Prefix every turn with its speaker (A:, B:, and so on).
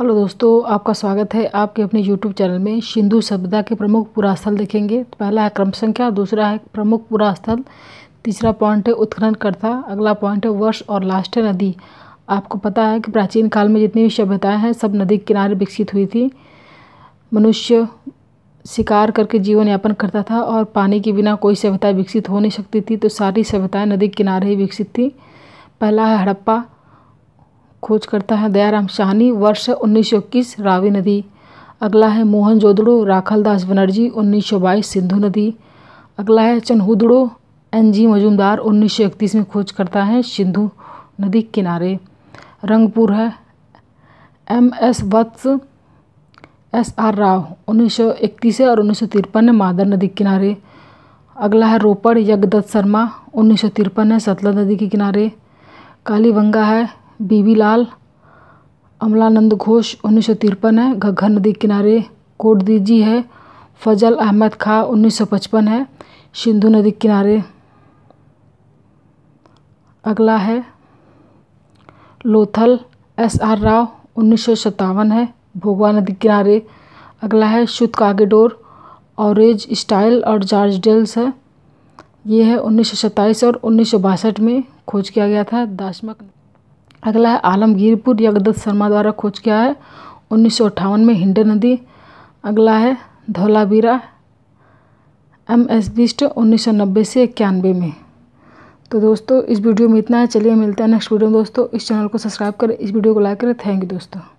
A: hello दोस्तों आपका स्वागत है आपके अपने यूट्यूब चैनल में सिंधु सभ्यता के प्रमुख पुरास्थल देखेंगे तो पहला है क्रम संख्या दूसरा है प्रमुख पुरास्थल तीसरा पॉइंट है उत्खननकर्ता अगला पॉइंट है वर्ष और लास्ट है नदी आपको पता है कि प्राचीन काल में जितनी भी सभ्यताएँ हैं सब नदी के किनारे विकसित हुई थी मनुष्य शिकार करके जीवन यापन करता था और पानी के बिना कोई सभ्यता विकसित हो नहीं सकती थी तो सारी सभ्यताएँ नदी के किनारे ही विकसित थी पहला है हड़प्पा खोज करता है दयाराम शाहनी वर्ष उन्नीस रावी नदी अगला है मोहन जोदड़ो राखलदास बनर्जी 1922 सिंधु नदी अगला है चनहुदड़ो एन जी मजूमदार 1931 में खोज करता है सिंधु नदी किनारे रंगपुर है M S Vats S R Rao 1931 और उन्नीस सौ मादर नदी किनारे अगला है रोपड़ यज्ञदत्त शर्मा उन्नीस सौ है सतलज नदी के किनारे कालीबंगा है लाल अमलानंद घोष उन्नीस सौ तिरपन है घग्घर नदी किनारे किनारे कोटदीजी है फजल अहमद खां उन्नीस सौ पचपन है सिंधु नदी किनारे अगला है लोथल एस आर राव उन्नीस सौ सत्तावन है भोगवा नदी किनारे अगला है शुद्ध कागेडोर ऑरेंज स्टाइल और जॉर्ज डेल्स है ये है उन्नीस और उन्नीस में खोज किया गया था दाशमक अगला है आलमगीरपुर यगदत्त शर्मा द्वारा खोज किया है उन्नीस में हिंडे नदी अगला है धौलावीरा एम एस बिस्ट उन्नीस से इक्यानवे में तो दोस्तों इस वीडियो में इतना है चलिए मिलते हैं नेक्स्ट वीडियो में दोस्तों इस चैनल को सब्सक्राइब करें इस वीडियो को लाइक करें थैंक यू दोस्तों